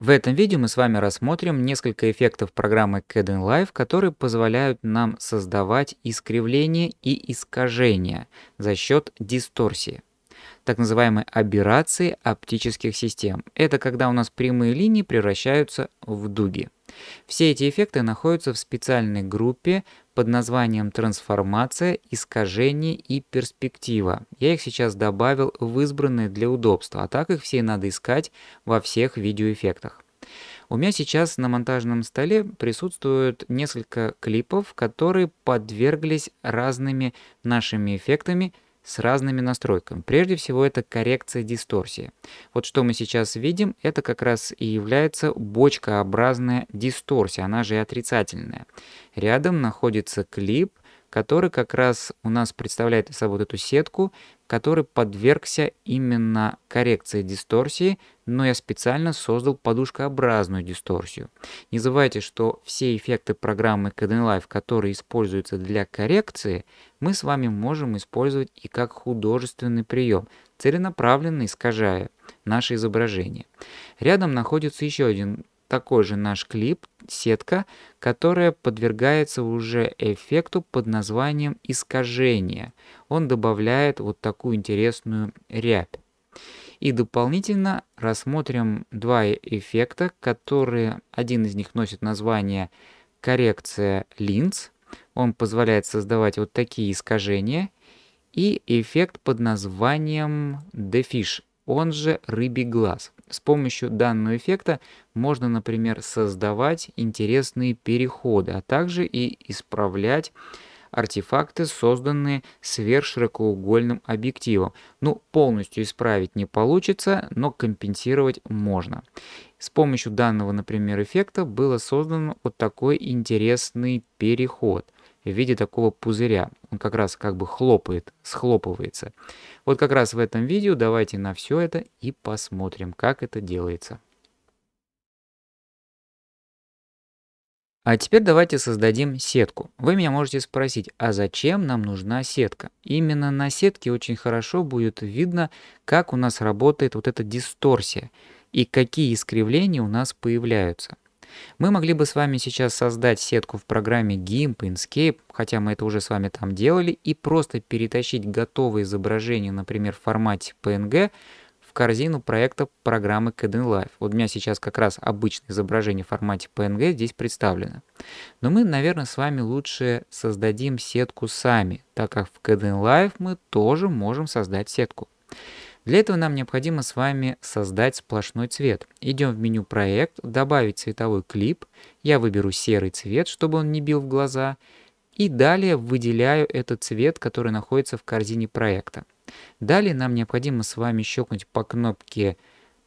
В этом видео мы с вами рассмотрим несколько эффектов программы Caden Live, которые позволяют нам создавать искривления и искажения за счет дисторсии так называемой аберрации оптических систем. Это когда у нас прямые линии превращаются в дуги. Все эти эффекты находятся в специальной группе под названием «Трансформация, искажение и перспектива». Я их сейчас добавил в избранные для удобства, а так их все надо искать во всех видеоэффектах. У меня сейчас на монтажном столе присутствуют несколько клипов, которые подверглись разными нашими эффектами – с разными настройками. Прежде всего это коррекция дисторсии. Вот что мы сейчас видим, это как раз и является бочкообразная дисторсия, она же и отрицательная. Рядом находится клип, который как раз у нас представляет собой эту сетку, который подвергся именно коррекции дисторсии, но я специально создал подушкообразную дисторсию. Не забывайте, что все эффекты программы Caden Life, которые используются для коррекции, мы с вами можем использовать и как художественный прием, целенаправленно искажая наше изображение. Рядом находится еще один такой же наш клип, сетка, которая подвергается уже эффекту под названием искажение. Он добавляет вот такую интересную рябь. И дополнительно рассмотрим два эффекта, которые один из них носит название коррекция линз. Он позволяет создавать вот такие искажения. И эффект под названием дефиш, он же рыбий глаз. С помощью данного эффекта можно, например, создавать интересные переходы, а также и исправлять артефакты, созданные сверхширокоугольным объективом. Ну, полностью исправить не получится, но компенсировать можно. С помощью данного, например, эффекта было создано вот такой интересный переход – в виде такого пузыря. Он как раз как бы хлопает, схлопывается. Вот как раз в этом видео давайте на все это и посмотрим, как это делается. А теперь давайте создадим сетку. Вы меня можете спросить, а зачем нам нужна сетка? Именно на сетке очень хорошо будет видно, как у нас работает вот эта дисторсия и какие искривления у нас появляются. Мы могли бы с вами сейчас создать сетку в программе GIMP, Inkscape, хотя мы это уже с вами там делали, и просто перетащить готовое изображение, например, в формате PNG, в корзину проекта программы Kden Live. Вот у меня сейчас как раз обычное изображение в формате PNG здесь представлено. Но мы, наверное, с вами лучше создадим сетку сами, так как в Kden Live мы тоже можем создать сетку. Для этого нам необходимо с вами создать сплошной цвет. Идем в меню «Проект», «Добавить цветовой клип». Я выберу серый цвет, чтобы он не бил в глаза. И далее выделяю этот цвет, который находится в корзине проекта. Далее нам необходимо с вами щелкнуть по кнопке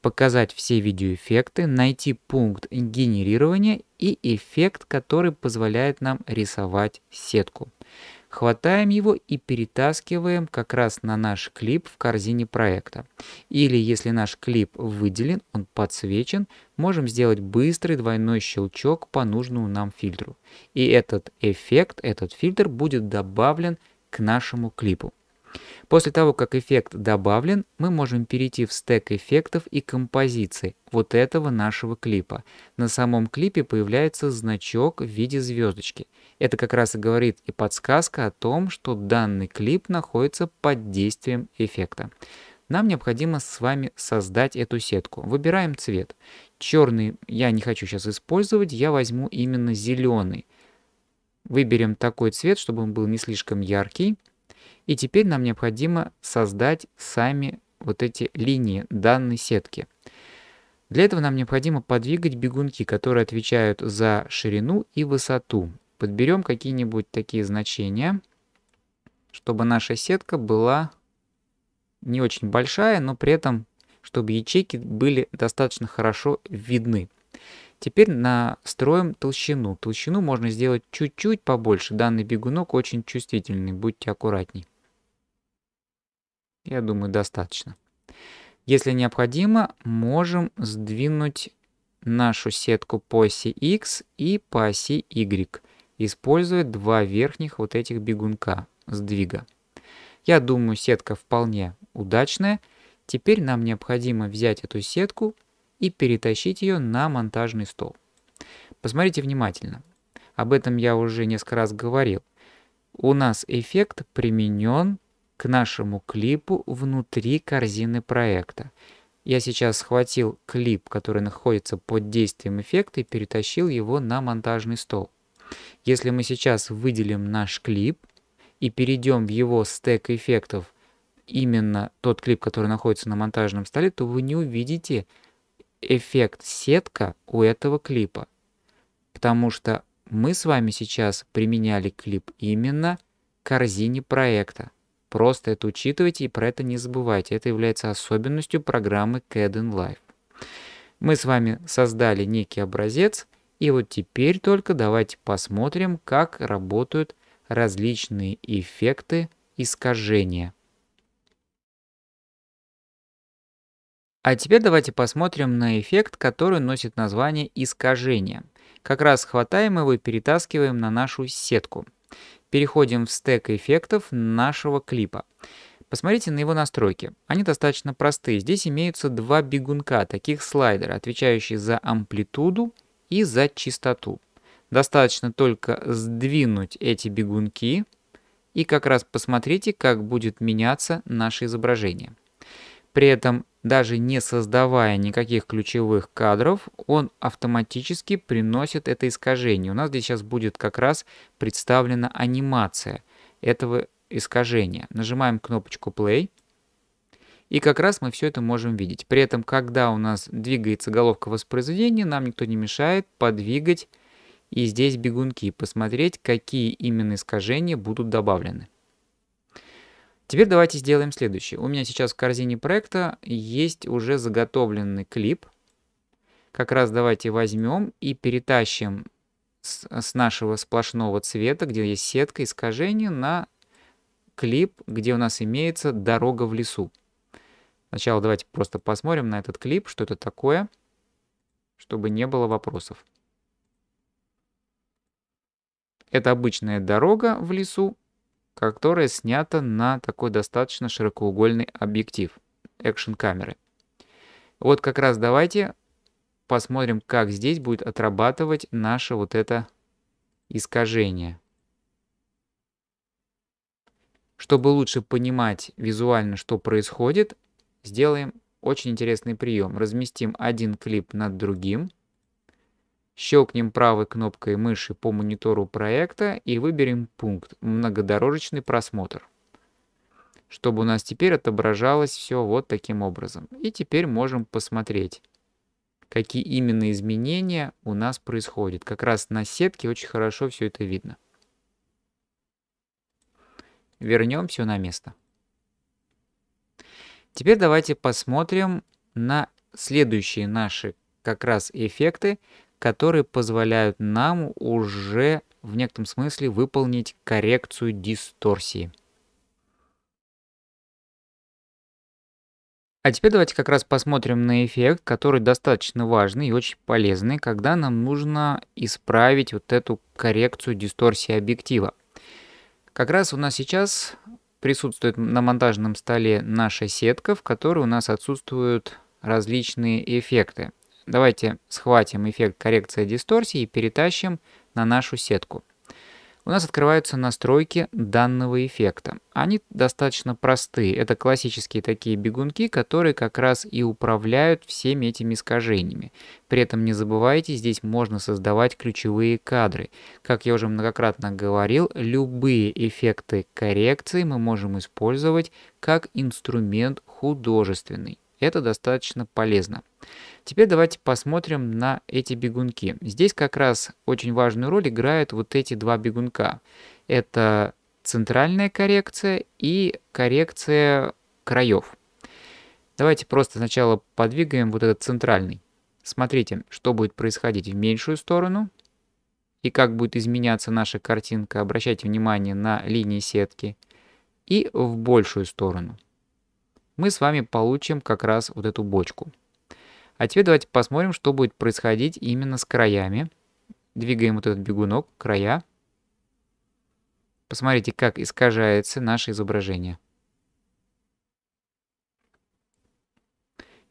«Показать все видеоэффекты», найти пункт «Генерирование» и эффект, который позволяет нам рисовать сетку. Хватаем его и перетаскиваем как раз на наш клип в корзине проекта. Или если наш клип выделен, он подсвечен, можем сделать быстрый двойной щелчок по нужному нам фильтру. И этот эффект, этот фильтр будет добавлен к нашему клипу. После того, как эффект добавлен, мы можем перейти в стек эффектов и композиции вот этого нашего клипа. На самом клипе появляется значок в виде звездочки. Это как раз и говорит и подсказка о том, что данный клип находится под действием эффекта. Нам необходимо с вами создать эту сетку. Выбираем цвет. Черный я не хочу сейчас использовать, я возьму именно зеленый. Выберем такой цвет, чтобы он был не слишком яркий. И теперь нам необходимо создать сами вот эти линии данной сетки. Для этого нам необходимо подвигать бегунки, которые отвечают за ширину и высоту. Подберем какие-нибудь такие значения, чтобы наша сетка была не очень большая, но при этом, чтобы ячейки были достаточно хорошо видны. Теперь настроим толщину. Толщину можно сделать чуть-чуть побольше. Данный бегунок очень чувствительный, будьте аккуратней. Я думаю, достаточно. Если необходимо, можем сдвинуть нашу сетку по оси X и по оси Y, используя два верхних вот этих бегунка сдвига. Я думаю, сетка вполне удачная. Теперь нам необходимо взять эту сетку и перетащить ее на монтажный стол. Посмотрите внимательно. Об этом я уже несколько раз говорил. У нас эффект применен к нашему клипу внутри корзины проекта. Я сейчас схватил клип, который находится под действием эффекта и перетащил его на монтажный стол. Если мы сейчас выделим наш клип и перейдем в его стек эффектов, именно тот клип, который находится на монтажном столе, то вы не увидите эффект сетка у этого клипа. Потому что мы с вами сейчас применяли клип именно к корзине проекта. Просто это учитывайте и про это не забывайте. Это является особенностью программы Cadden Life. Мы с вами создали некий образец, и вот теперь только давайте посмотрим, как работают различные эффекты искажения. А теперь давайте посмотрим на эффект, который носит название искажение. Как раз хватаем его и перетаскиваем на нашу сетку. Переходим в стек эффектов нашего клипа. Посмотрите на его настройки. Они достаточно простые. Здесь имеются два бегунка, таких слайдера, отвечающие за амплитуду и за частоту. Достаточно только сдвинуть эти бегунки, и как раз посмотрите, как будет меняться наше изображение. При этом даже не создавая никаких ключевых кадров, он автоматически приносит это искажение. У нас здесь сейчас будет как раз представлена анимация этого искажения. Нажимаем кнопочку Play. И как раз мы все это можем видеть. При этом, когда у нас двигается головка воспроизведения, нам никто не мешает подвигать и здесь бегунки, посмотреть, какие именно искажения будут добавлены. Теперь давайте сделаем следующее. У меня сейчас в корзине проекта есть уже заготовленный клип. Как раз давайте возьмем и перетащим с, с нашего сплошного цвета, где есть сетка искажения, на клип, где у нас имеется дорога в лесу. Сначала давайте просто посмотрим на этот клип, что это такое, чтобы не было вопросов. Это обычная дорога в лесу, которая снята на такой достаточно широкоугольный объектив экшн-камеры. Вот как раз давайте посмотрим, как здесь будет отрабатывать наше вот это искажение. Чтобы лучше понимать визуально, что происходит, сделаем очень интересный прием. Разместим один клип над другим – Щелкнем правой кнопкой мыши по монитору проекта и выберем пункт «Многодорожечный просмотр», чтобы у нас теперь отображалось все вот таким образом. И теперь можем посмотреть, какие именно изменения у нас происходят. Как раз на сетке очень хорошо все это видно. Вернем все на место. Теперь давайте посмотрим на следующие наши как раз эффекты, которые позволяют нам уже в некотором смысле выполнить коррекцию дисторсии. А теперь давайте как раз посмотрим на эффект, который достаточно важный и очень полезный, когда нам нужно исправить вот эту коррекцию дисторсии объектива. Как раз у нас сейчас присутствует на монтажном столе наша сетка, в которой у нас отсутствуют различные эффекты. Давайте схватим эффект коррекции дисторсии и перетащим на нашу сетку. У нас открываются настройки данного эффекта. Они достаточно простые. Это классические такие бегунки, которые как раз и управляют всеми этими искажениями. При этом не забывайте, здесь можно создавать ключевые кадры. Как я уже многократно говорил, любые эффекты коррекции мы можем использовать как инструмент художественный. Это достаточно полезно. Теперь давайте посмотрим на эти бегунки. Здесь как раз очень важную роль играют вот эти два бегунка. Это центральная коррекция и коррекция краев. Давайте просто сначала подвигаем вот этот центральный. Смотрите, что будет происходить в меньшую сторону и как будет изменяться наша картинка. Обращайте внимание на линии сетки. И в большую сторону. Мы с вами получим как раз вот эту бочку. А теперь давайте посмотрим, что будет происходить именно с краями. Двигаем вот этот бегунок, края. Посмотрите, как искажается наше изображение.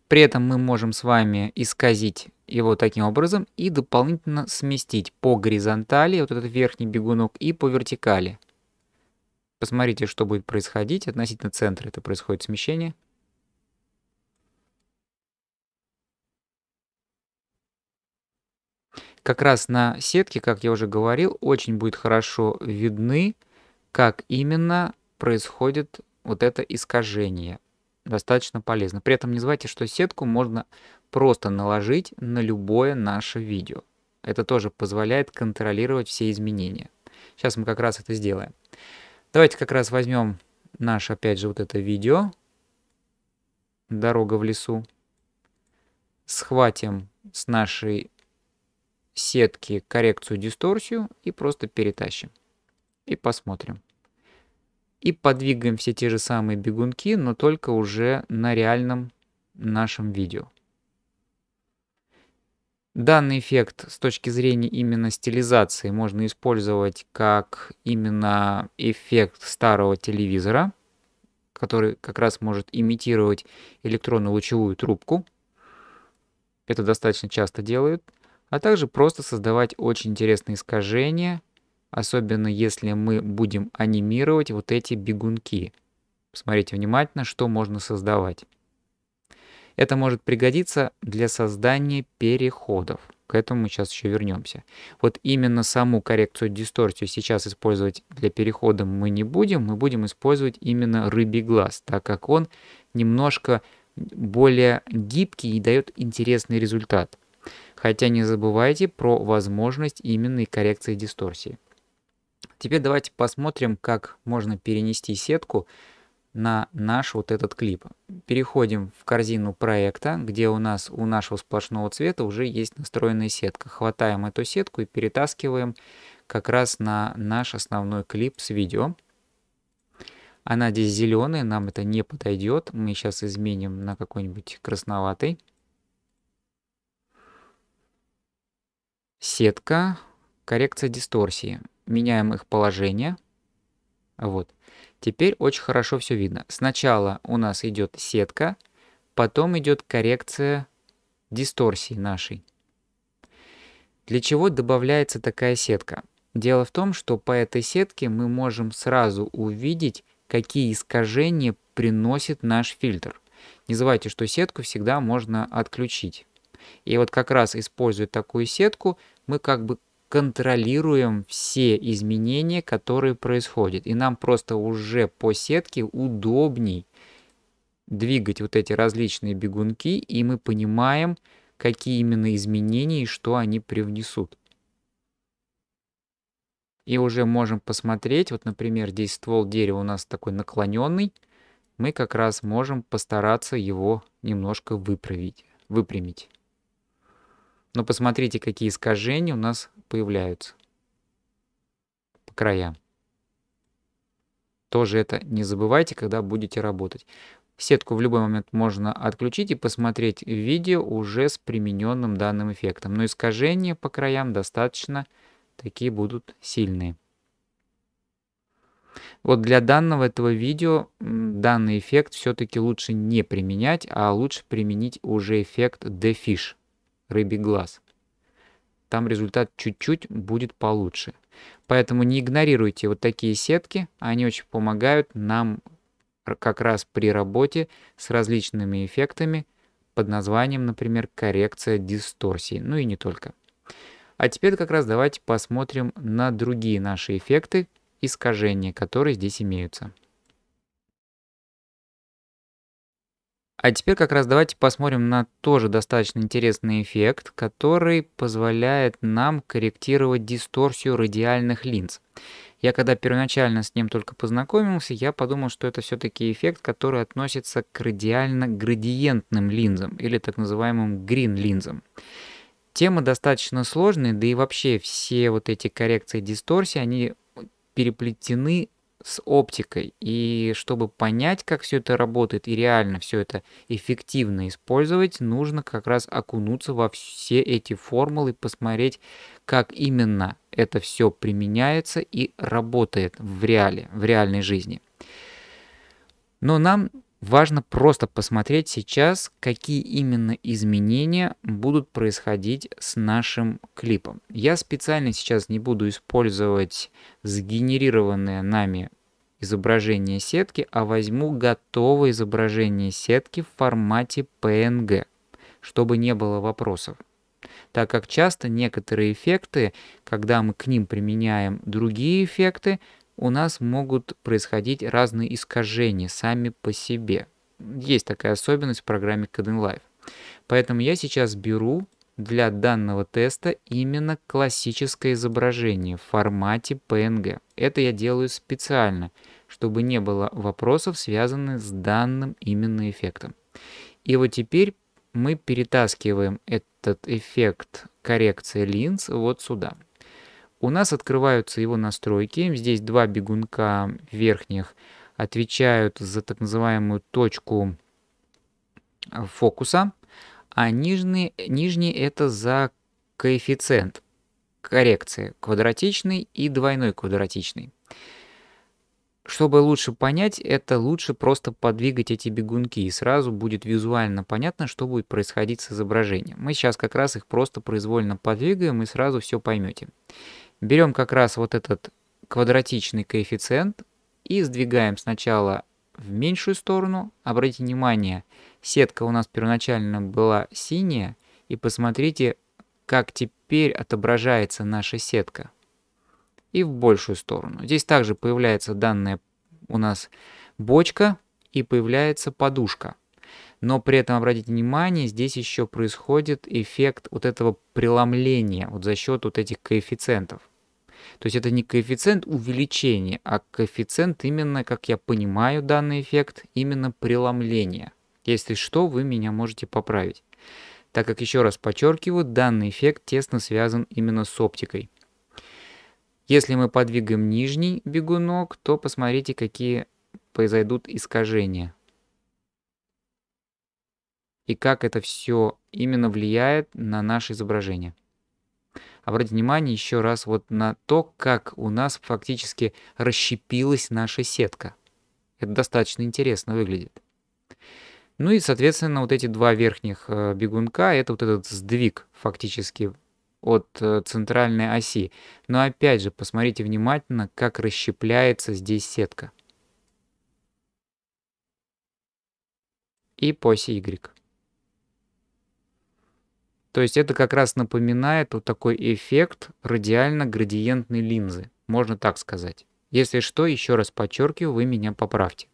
При этом мы можем с вами исказить его таким образом и дополнительно сместить по горизонтали вот этот верхний бегунок и по вертикали. Посмотрите, что будет происходить относительно центра. Это происходит смещение. Как раз на сетке, как я уже говорил, очень будет хорошо видны, как именно происходит вот это искажение. Достаточно полезно. При этом не забывайте, что сетку можно просто наложить на любое наше видео. Это тоже позволяет контролировать все изменения. Сейчас мы как раз это сделаем. Давайте как раз возьмем наше, опять же, вот это видео. Дорога в лесу. Схватим с нашей сетки коррекцию дисторсию и просто перетащим. И посмотрим. И подвигаем все те же самые бегунки, но только уже на реальном нашем видео. Данный эффект с точки зрения именно стилизации можно использовать как именно эффект старого телевизора, который как раз может имитировать электронно-лучевую трубку. Это достаточно часто делают а также просто создавать очень интересные искажения, особенно если мы будем анимировать вот эти бегунки. Посмотрите внимательно, что можно создавать. Это может пригодиться для создания переходов. К этому мы сейчас еще вернемся. Вот именно саму коррекцию дистортию сейчас использовать для перехода мы не будем. Мы будем использовать именно рыбий глаз, так как он немножко более гибкий и дает интересный результат хотя не забывайте про возможность именной коррекции дисторсии. Теперь давайте посмотрим, как можно перенести сетку на наш вот этот клип. Переходим в корзину проекта, где у нас у нашего сплошного цвета уже есть настроенная сетка. Хватаем эту сетку и перетаскиваем как раз на наш основной клип с видео. Она здесь зеленая, нам это не подойдет. Мы сейчас изменим на какой-нибудь красноватый. сетка, коррекция дисторсии. Меняем их положение. Вот. Теперь очень хорошо все видно. Сначала у нас идет сетка, потом идет коррекция дисторсии нашей. Для чего добавляется такая сетка? Дело в том, что по этой сетке мы можем сразу увидеть, какие искажения приносит наш фильтр. Не забывайте, что сетку всегда можно отключить. И вот как раз используя такую сетку, мы как бы контролируем все изменения, которые происходят. И нам просто уже по сетке удобней двигать вот эти различные бегунки, и мы понимаем, какие именно изменения и что они привнесут. И уже можем посмотреть, вот, например, здесь ствол дерева у нас такой наклоненный, мы как раз можем постараться его немножко выправить, выпрямить. Но ну, посмотрите, какие искажения у нас появляются по краям. Тоже это не забывайте, когда будете работать. Сетку в любой момент можно отключить и посмотреть видео уже с примененным данным эффектом. Но искажения по краям достаточно такие будут сильные. Вот для данного этого видео данный эффект все-таки лучше не применять, а лучше применить уже эффект Defish рыбий глаз. Там результат чуть-чуть будет получше. Поэтому не игнорируйте вот такие сетки, они очень помогают нам как раз при работе с различными эффектами под названием, например, коррекция дисторсии, ну и не только. А теперь как раз давайте посмотрим на другие наши эффекты искажения, которые здесь имеются. А теперь как раз давайте посмотрим на тоже достаточно интересный эффект, который позволяет нам корректировать дисторсию радиальных линз. Я когда первоначально с ним только познакомился, я подумал, что это все-таки эффект, который относится к радиально-градиентным линзам или так называемым Green линзам Тема достаточно сложная, да и вообще все вот эти коррекции дисторсии, они переплетены с оптикой. И чтобы понять, как все это работает и реально все это эффективно использовать, нужно как раз окунуться во все эти формулы, посмотреть, как именно это все применяется и работает в реале, в реальной жизни. Но нам Важно просто посмотреть сейчас, какие именно изменения будут происходить с нашим клипом. Я специально сейчас не буду использовать сгенерированное нами изображение сетки, а возьму готовое изображение сетки в формате PNG, чтобы не было вопросов. Так как часто некоторые эффекты, когда мы к ним применяем другие эффекты, у нас могут происходить разные искажения сами по себе. Есть такая особенность в программе Kden Live. Поэтому я сейчас беру для данного теста именно классическое изображение в формате PNG. Это я делаю специально, чтобы не было вопросов, связанных с данным именно эффектом. И вот теперь мы перетаскиваем этот эффект коррекции линз вот сюда у нас открываются его настройки. Здесь два бегунка верхних отвечают за так называемую точку фокуса, а нижний, нижний это за коэффициент коррекции квадратичный и двойной квадратичный. Чтобы лучше понять, это лучше просто подвигать эти бегунки, и сразу будет визуально понятно, что будет происходить с изображением. Мы сейчас как раз их просто произвольно подвигаем, и сразу все поймете. Берем как раз вот этот квадратичный коэффициент и сдвигаем сначала в меньшую сторону. Обратите внимание, сетка у нас первоначально была синяя, и посмотрите, как теперь отображается наша сетка. И в большую сторону. Здесь также появляется данная у нас бочка и появляется подушка но при этом, обратите внимание, здесь еще происходит эффект вот этого преломления вот за счет вот этих коэффициентов. То есть это не коэффициент увеличения, а коэффициент именно, как я понимаю данный эффект, именно преломления. Если что, вы меня можете поправить. Так как, еще раз подчеркиваю, данный эффект тесно связан именно с оптикой. Если мы подвигаем нижний бегунок, то посмотрите, какие произойдут искажения и как это все именно влияет на наше изображение. Обратите внимание еще раз вот на то, как у нас фактически расщепилась наша сетка. Это достаточно интересно выглядит. Ну и, соответственно, вот эти два верхних э, бегунка, это вот этот сдвиг фактически от э, центральной оси. Но опять же, посмотрите внимательно, как расщепляется здесь сетка. И по оси Y. То есть это как раз напоминает вот такой эффект радиально-градиентной линзы, можно так сказать. Если что, еще раз подчеркиваю, вы меня поправьте.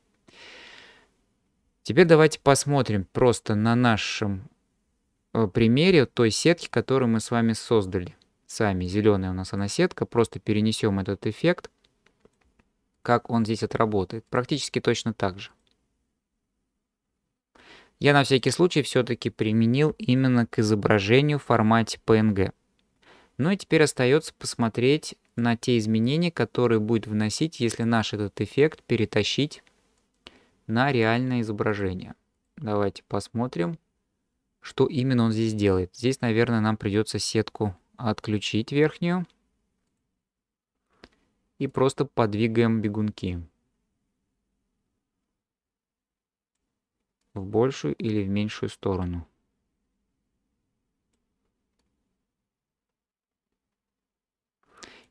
Теперь давайте посмотрим просто на нашем э, примере той сетки, которую мы с вами создали. Сами зеленая у нас она сетка, просто перенесем этот эффект, как он здесь отработает. Практически точно так же я на всякий случай все-таки применил именно к изображению в формате PNG. Ну и теперь остается посмотреть на те изменения, которые будет вносить, если наш этот эффект перетащить на реальное изображение. Давайте посмотрим, что именно он здесь делает. Здесь, наверное, нам придется сетку отключить верхнюю и просто подвигаем бегунки. в большую или в меньшую сторону.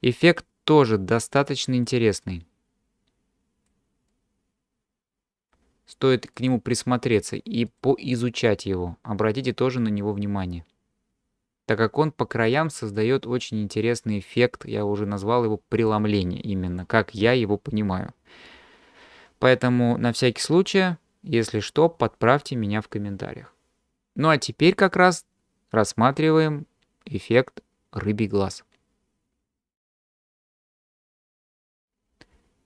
Эффект тоже достаточно интересный. Стоит к нему присмотреться и поизучать его. Обратите тоже на него внимание. Так как он по краям создает очень интересный эффект, я уже назвал его преломление именно, как я его понимаю. Поэтому на всякий случай если что, подправьте меня в комментариях. Ну а теперь как раз рассматриваем эффект рыбий глаз.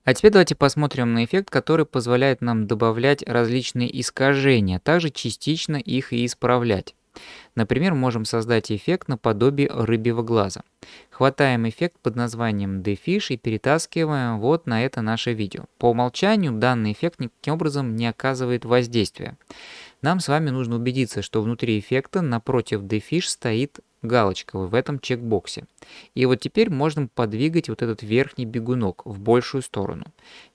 А теперь давайте посмотрим на эффект, который позволяет нам добавлять различные искажения, а также частично их и исправлять. Например, можем создать эффект наподобие рыбьего глаза. Хватаем эффект под названием DeFish и перетаскиваем вот на это наше видео. По умолчанию данный эффект никаким образом не оказывает воздействия. Нам с вами нужно убедиться, что внутри эффекта напротив DeFish стоит галочка в этом чекбоксе. И вот теперь можно подвигать вот этот верхний бегунок в большую сторону.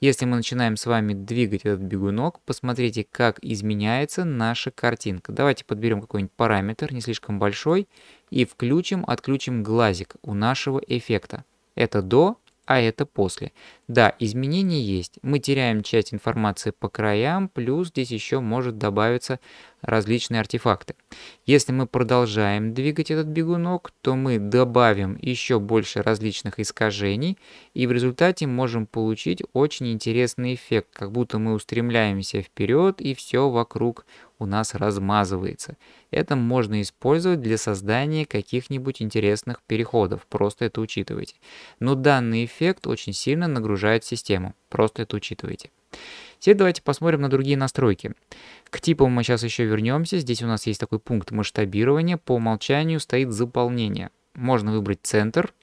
Если мы начинаем с вами двигать этот бегунок, посмотрите, как изменяется наша картинка. Давайте подберем какой-нибудь параметр, не слишком большой, и включим-отключим глазик у нашего эффекта. Это до, а это после. Да, изменения есть. Мы теряем часть информации по краям, плюс здесь еще может добавиться различные артефакты. Если мы продолжаем двигать этот бегунок, то мы добавим еще больше различных искажений, и в результате можем получить очень интересный эффект, как будто мы устремляемся вперед, и все вокруг у нас размазывается. Это можно использовать для создания каких-нибудь интересных переходов, просто это учитывайте. Но данный эффект очень сильно нагружает систему, просто это учитывайте. Теперь давайте посмотрим на другие настройки. К типам мы сейчас еще вернемся. Здесь у нас есть такой пункт масштабирования. По умолчанию стоит заполнение. Можно выбрать центр.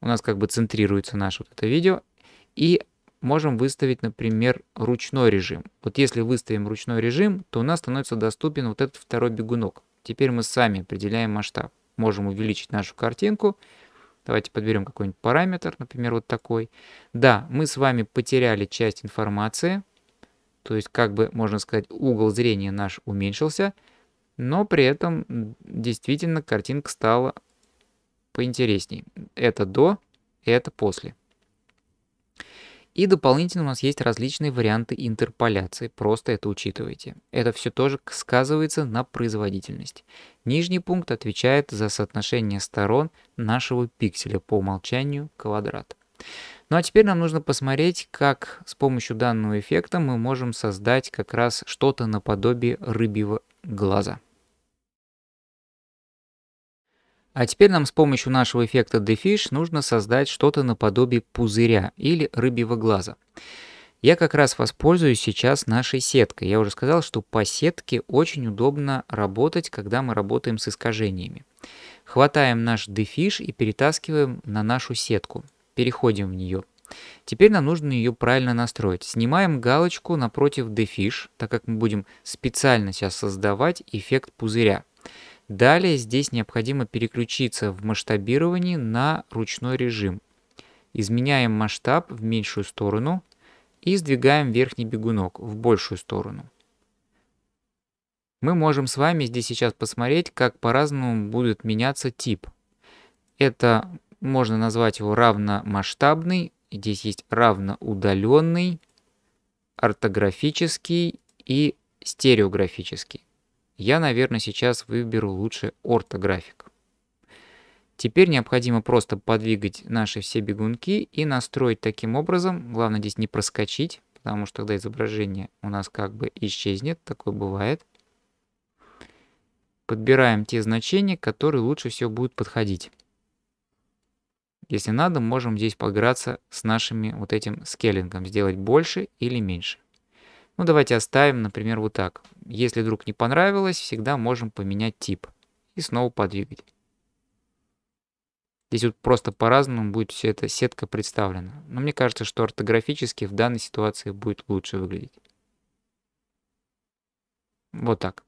У нас как бы центрируется наше вот это видео. И можем выставить, например, ручной режим. Вот если выставим ручной режим, то у нас становится доступен вот этот второй бегунок. Теперь мы сами определяем масштаб. Можем увеличить нашу картинку, Давайте подберем какой-нибудь параметр, например, вот такой. Да, мы с вами потеряли часть информации, то есть, как бы, можно сказать, угол зрения наш уменьшился, но при этом действительно картинка стала поинтересней. Это до, это после. И дополнительно у нас есть различные варианты интерполяции, просто это учитывайте. Это все тоже сказывается на производительность. Нижний пункт отвечает за соотношение сторон нашего пикселя по умолчанию квадрат. Ну а теперь нам нужно посмотреть, как с помощью данного эффекта мы можем создать как раз что-то наподобие рыбьего глаза. А теперь нам с помощью нашего эффекта Defish нужно создать что-то наподобие пузыря или рыбьего глаза. Я как раз воспользуюсь сейчас нашей сеткой. Я уже сказал, что по сетке очень удобно работать, когда мы работаем с искажениями. Хватаем наш дефиш и перетаскиваем на нашу сетку. Переходим в нее. Теперь нам нужно ее правильно настроить. Снимаем галочку напротив дефиш, так как мы будем специально сейчас создавать эффект пузыря. Далее здесь необходимо переключиться в масштабировании на ручной режим. Изменяем масштаб в меньшую сторону и сдвигаем верхний бегунок в большую сторону. Мы можем с вами здесь сейчас посмотреть, как по-разному будет меняться тип. Это можно назвать его равномасштабный, здесь есть равноудаленный, ортографический и стереографический. Я, наверное, сейчас выберу лучше ортографик. Теперь необходимо просто подвигать наши все бегунки и настроить таким образом, главное здесь не проскочить, потому что тогда изображение у нас как бы исчезнет, такое бывает. Подбираем те значения, которые лучше всего будут подходить. Если надо, можем здесь поиграться с нашими вот этим скеллингом, сделать больше или меньше. Ну, давайте оставим, например, вот так. Если вдруг не понравилось, всегда можем поменять тип и снова подвигать. Здесь вот просто по-разному будет все эта сетка представлена. Но мне кажется, что ортографически в данной ситуации будет лучше выглядеть. Вот так.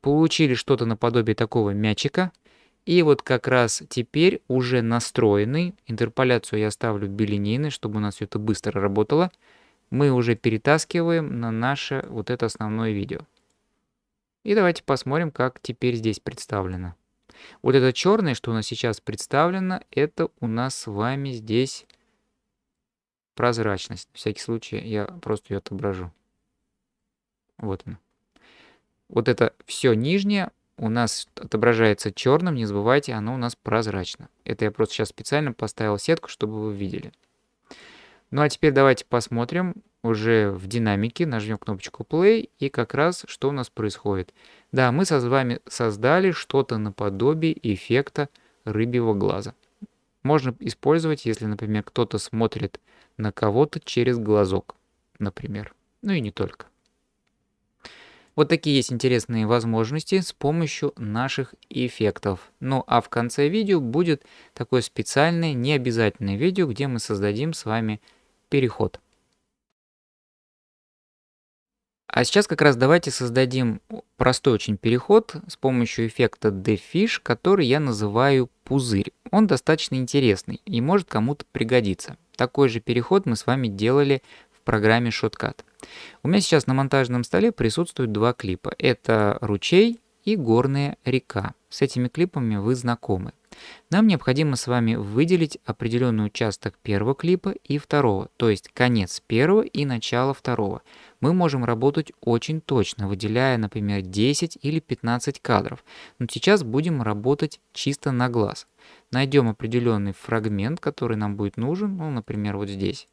Получили что-то наподобие такого мячика. И вот как раз теперь уже настроенный. Интерполяцию я ставлю билинейной, чтобы у нас все это быстро работало мы уже перетаскиваем на наше вот это основное видео. И давайте посмотрим, как теперь здесь представлено. Вот это черное, что у нас сейчас представлено, это у нас с вами здесь прозрачность. В всякий случай я просто ее отображу. Вот она. Вот это все нижнее у нас отображается черным, не забывайте, оно у нас прозрачно. Это я просто сейчас специально поставил сетку, чтобы вы видели. Ну а теперь давайте посмотрим уже в динамике, нажмем кнопочку play и как раз что у нас происходит. Да, мы со с вами создали что-то наподобие эффекта рыбьего глаза. Можно использовать, если, например, кто-то смотрит на кого-то через глазок, например. Ну и не только. Вот такие есть интересные возможности с помощью наших эффектов. Ну а в конце видео будет такое специальное, необязательное видео, где мы создадим с вами эффект переход. А сейчас как раз давайте создадим простой очень переход с помощью эффекта DFish, который я называю пузырь. Он достаточно интересный и может кому-то пригодиться. Такой же переход мы с вами делали в программе Shotcut. У меня сейчас на монтажном столе присутствуют два клипа. Это «Ручей» и «Горная река». С этими клипами вы знакомы. Нам необходимо с вами выделить определенный участок первого клипа и второго, то есть конец первого и начало второго. Мы можем работать очень точно, выделяя, например, 10 или 15 кадров. Но сейчас будем работать чисто на глаз. Найдем определенный фрагмент, который нам будет нужен, ну, например, вот здесь.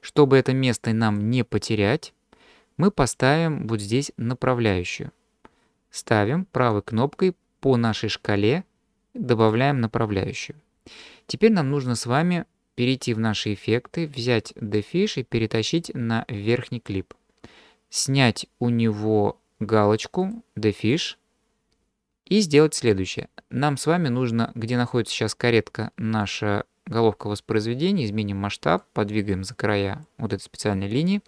Чтобы это место нам не потерять, мы поставим вот здесь направляющую. Ставим правой кнопкой по нашей шкале добавляем направляющую. Теперь нам нужно с вами перейти в наши эффекты, взять Defish и перетащить на верхний клип. Снять у него галочку Defish и сделать следующее. Нам с вами нужно, где находится сейчас каретка, наша головка воспроизведения, изменим масштаб, подвигаем за края вот этой специальной линии,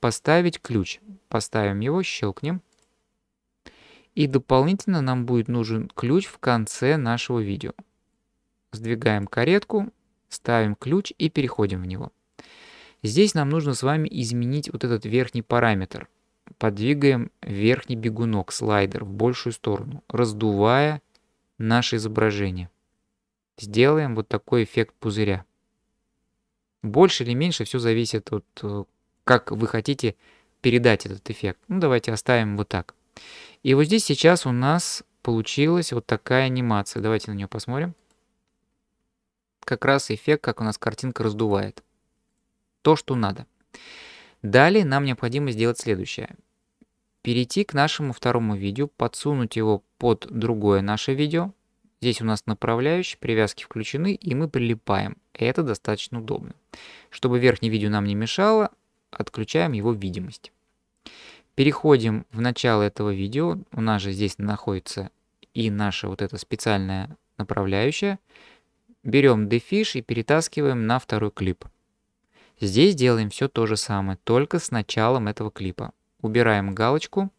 поставить ключ. Поставим его, щелкнем – и дополнительно нам будет нужен ключ в конце нашего видео. Сдвигаем каретку, ставим ключ и переходим в него. Здесь нам нужно с вами изменить вот этот верхний параметр. Подвигаем верхний бегунок, слайдер, в большую сторону, раздувая наше изображение. Сделаем вот такой эффект пузыря. Больше или меньше все зависит от э, как вы хотите передать этот эффект. Ну, давайте оставим вот так. И вот здесь сейчас у нас получилась вот такая анимация. Давайте на нее посмотрим. Как раз эффект, как у нас картинка раздувает. То, что надо. Далее нам необходимо сделать следующее. Перейти к нашему второму видео, подсунуть его под другое наше видео. Здесь у нас направляющие, привязки включены, и мы прилипаем. Это достаточно удобно. Чтобы верхнее видео нам не мешало, отключаем его видимость. Переходим в начало этого видео. У нас же здесь находится и наша вот эта специальная направляющая. Берем дефиш и перетаскиваем на второй клип. Здесь делаем все то же самое, только с началом этого клипа. Убираем галочку.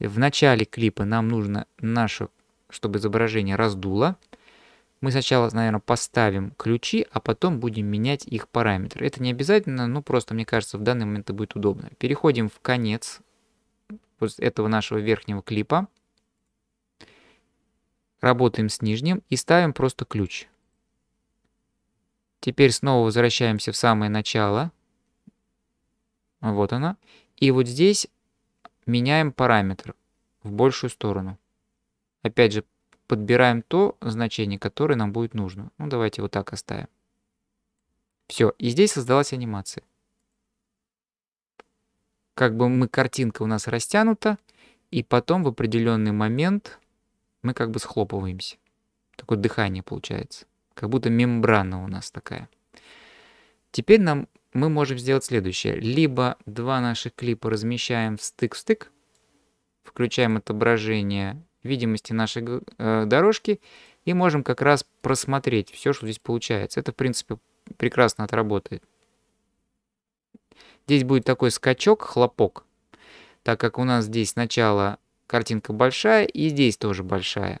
В начале клипа нам нужно наше, чтобы изображение раздуло мы сначала, наверное, поставим ключи, а потом будем менять их параметры. Это не обязательно, но просто, мне кажется, в данный момент это будет удобно. Переходим в конец вот этого нашего верхнего клипа. Работаем с нижним и ставим просто ключ. Теперь снова возвращаемся в самое начало. Вот она. И вот здесь меняем параметр в большую сторону. Опять же, подбираем то значение, которое нам будет нужно. Ну, давайте вот так оставим. Все, и здесь создалась анимация. Как бы мы, картинка у нас растянута, и потом в определенный момент мы как бы схлопываемся. Такое дыхание получается. Как будто мембрана у нас такая. Теперь нам мы можем сделать следующее. Либо два наших клипа размещаем в стык-стык, включаем отображение видимости нашей э, дорожки и можем как раз просмотреть все, что здесь получается. Это, в принципе, прекрасно отработает. Здесь будет такой скачок, хлопок, так как у нас здесь сначала картинка большая и здесь тоже большая.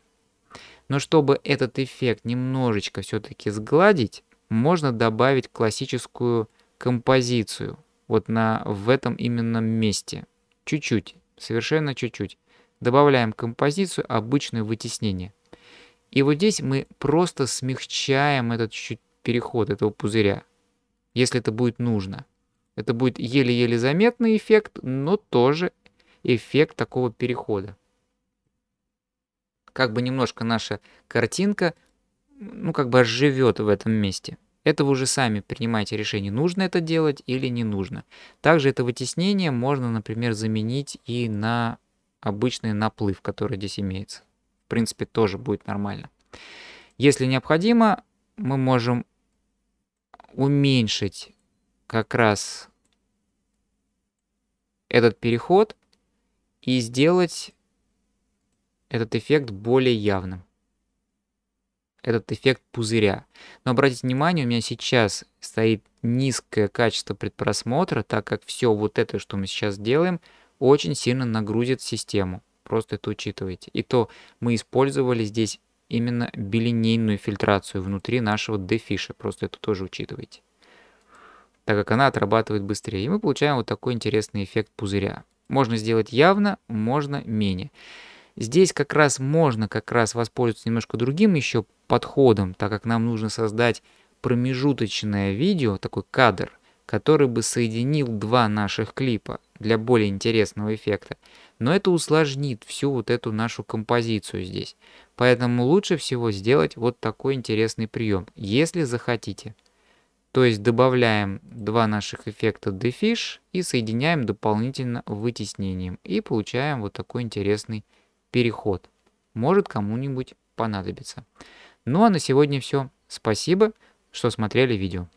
Но чтобы этот эффект немножечко все-таки сгладить, можно добавить классическую композицию вот на, в этом именно месте. Чуть-чуть, совершенно чуть-чуть добавляем композицию обычное вытеснение. И вот здесь мы просто смягчаем этот чуть-чуть переход этого пузыря, если это будет нужно. Это будет еле-еле заметный эффект, но тоже эффект такого перехода. Как бы немножко наша картинка, ну как бы оживет в этом месте. Это вы уже сами принимаете решение, нужно это делать или не нужно. Также это вытеснение можно, например, заменить и на обычный наплыв, который здесь имеется. В принципе, тоже будет нормально. Если необходимо, мы можем уменьшить как раз этот переход и сделать этот эффект более явным. Этот эффект пузыря. Но обратите внимание, у меня сейчас стоит низкое качество предпросмотра, так как все вот это, что мы сейчас делаем – очень сильно нагрузит систему. Просто это учитывайте. И то мы использовали здесь именно билинейную фильтрацию внутри нашего дефиша. Просто это тоже учитывайте. Так как она отрабатывает быстрее. И мы получаем вот такой интересный эффект пузыря. Можно сделать явно, можно менее. Здесь как раз можно как раз воспользоваться немножко другим еще подходом, так как нам нужно создать промежуточное видео, такой кадр, который бы соединил два наших клипа для более интересного эффекта. Но это усложнит всю вот эту нашу композицию здесь. Поэтому лучше всего сделать вот такой интересный прием, если захотите. То есть добавляем два наших эффекта Defish и соединяем дополнительно вытеснением. И получаем вот такой интересный переход. Может кому-нибудь понадобится. Ну а на сегодня все. Спасибо, что смотрели видео.